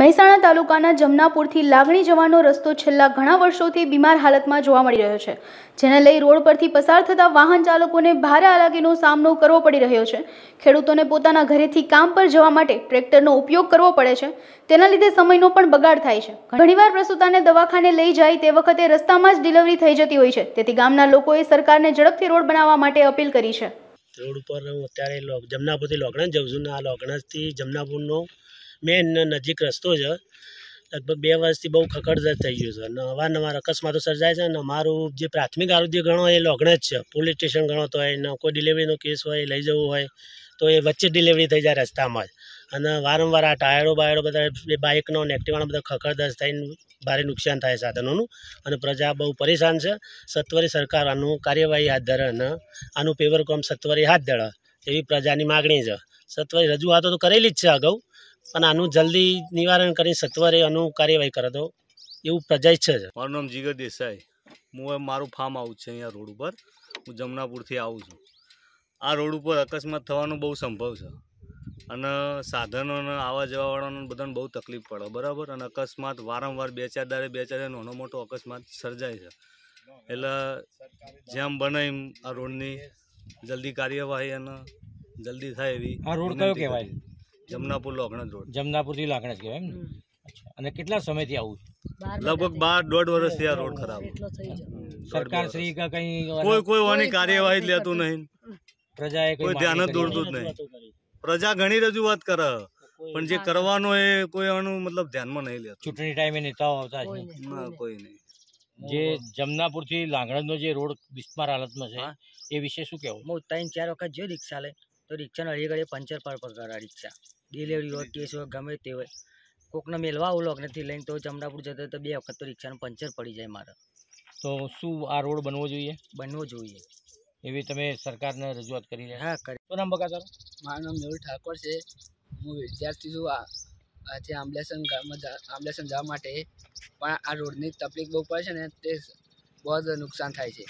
મહેસાણા તાલુકાના જમનાપુરથી લાગણી જવાનો રસ્તો છેલ્લા ઘણા વર્ષોથી બીમાર હાલતમાં જોવા મળી રહ્યો છે જેને લઈ રોડ પરથી પસાર થતા વાહન ચાલકોને ભારે હાલાકીનો સામનો કરવો પડી રહ્યો છે ખેડૂતોને પોતાના ઘરેથી કામ પર જવા માટે ટ્રેક્ટરનો ઉપયોગ કરવો પડે છે તેના લીધે સમયનો પણ બગાડ થાય છે ઘણીવાર પ્રસૂતાને દવાખાને લઈ જાય તે વખતે રસ્તામાં જ ડિલિવરી થઈ જતી હોય છે તેથી ગામના લોકોએ સરકારને ઝડપથી રોડ બનાવવા માટે અપીલ કરી છે રોડ ઉપર હું અત્યારે જમનાપુરથી લોકણા જાઉં છું ને આ લોકણાથી જમનાપુરનો મેન નજીક રસ્તો છે લગભગ બે વર્ષથી બહુ ખકડધજ થઈ ગયું છે અને અવાર નવાર અકસ્માતો સર્જાય છે અને અમારું જે પ્રાથમિક આરોગ્ય ગણો એ લોગણ જ છે પોલીસ સ્ટેશન ગણો તો હોય કોઈ ડિલિવરીનો કેસ હોય લઈ જવું હોય તો એ વચ્ચે ડિલિવરી થઈ જાય રસ્તામાં જ અને વારંવાર આ ટાયરો બાયરો બધા બાઇકનો ને એક્ટિવાનો બધા ખખડધજ થઈને ભારે નુકસાન થાય સાધનોનું અને પ્રજા બહુ પરેશાન છે સત્વરે સરકાર આનું કાર્યવાહી હાથ ધરે અને આનું પેવર કોમ સત્વરે હાથ ધરે એવી પ્રજાની માગણી છે સત્વરી રજૂઆતો તો કરેલી જ છે અગાઉ અને આનું જલ્દી નિવારણ કરી સત્વરે આનું કાર્યવાહી કરે તો એવું પ્રજા ઈચ્છે છે મારું નામ જીગર દેસાઈ હું મારું ફાર્મ આવું છે અહીંયા રોડ ઉપર હું જમનાપુરથી આવું છું આ રોડ ઉપર અકસ્માત થવાનો બહુ સંભવ છે અને સાધનોને આવવા જવાવાળાને બધાને બહુ તકલીફ પડે બરાબર અને અકસ્માત વારંવાર બે ચાર દારે બે ચાર નાનો મોટો અકસ્માત સર્જાય છે એટલે જેમ બને એમ આ રોડની જલ્દી કાર્યવાહી અને જલ્દી થાય એવી આ રોડ કયો કહેવાય જમનાપુર લોખણજ રોડ જમનાપુરથી લાકડા કહેવાય એમ ને અને કેટલા સમયથી આવું છે લગભગ બાર દોઢ વર્ષથી આ રોડ ખરાબ સરકાર શ્રી કઈ કોઈ કોઈ ઓની કાર્યવાહી લેતું નહીં પ્રજાએ કોઈ ધ્યાન જ દોરતું નહીં પ્રજા ઘણી રજૂઆત કરે પણ જે કરવાનું એ કોઈ આનું મતલબ ધ્યાનમાં નહીં લેતું ચૂંટણી ટાઈમે નેતાઓ આવતા છે ના કોઈ નહીં જે જમનાપુરથી લાંગણનો જે રોડ બિસ્માર હાલતમાં છે એ વિશે શું કહેવું હું ત્રણ ચાર વખત જે રિક્ષા લે તો રિક્ષાનો અડીગળે પંચર પર પકડા રિક્ષા ડિલિવરી હોય કેસ હોય ગમે તે હોય કોકને મેળવા આવું લોક નથી લઈને તો ચમડાપુર જતો તો બે વખત તો રિક્ષાનું પંચર પડી જાય મારે તો શું આ રોડ બનવો જોઈએ બનવો જોઈએ એવી તમે સરકારને રજૂઆત કરી હા કરી તો નામ બકા સર મારું નામ મેહુલ ઠાકોર છે હું વિદ્યાર્થી છું આ આજે આંબલેસન ગામમાં આંબલેસન જવા માટે પણ આ રોડની તકલીફ બહુ પડે છે ને તે બહુ જ નુકસાન થાય છે